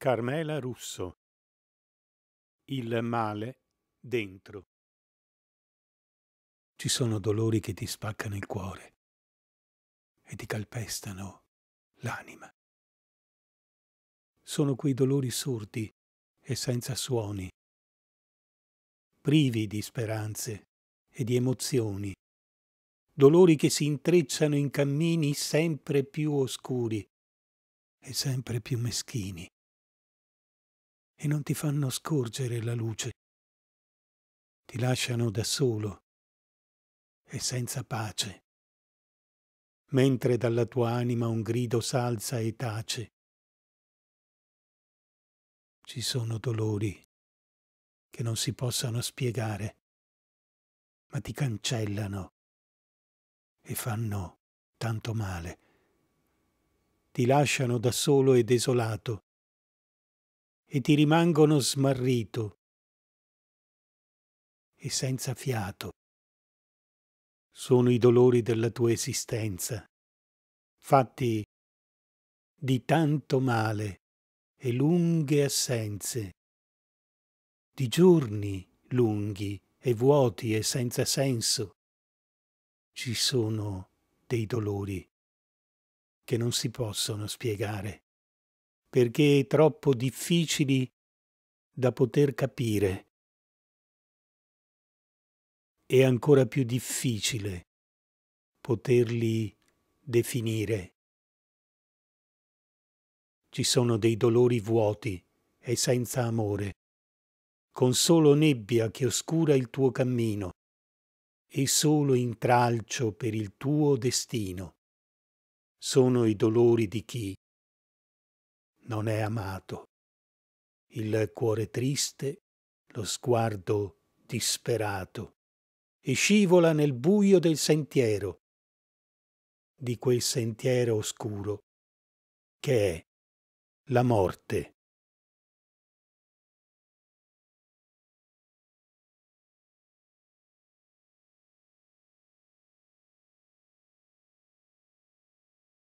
Carmela Russo Il male dentro Ci sono dolori che ti spaccano il cuore e ti calpestano l'anima. Sono quei dolori sordi e senza suoni, privi di speranze e di emozioni, dolori che si intrecciano in cammini sempre più oscuri e sempre più meschini e non ti fanno scorgere la luce. Ti lasciano da solo e senza pace. Mentre dalla tua anima un grido s'alza e tace. Ci sono dolori che non si possano spiegare, ma ti cancellano e fanno tanto male. Ti lasciano da solo e desolato e ti rimangono smarrito e senza fiato. Sono i dolori della tua esistenza, fatti di tanto male e lunghe assenze, di giorni lunghi e vuoti e senza senso. Ci sono dei dolori che non si possono spiegare perché troppo difficili da poter capire. È ancora più difficile poterli definire. Ci sono dei dolori vuoti e senza amore, con solo nebbia che oscura il tuo cammino e solo intralcio per il tuo destino. Sono i dolori di chi non è amato. Il cuore triste, lo sguardo disperato, e scivola nel buio del sentiero, di quel sentiero oscuro che è la morte.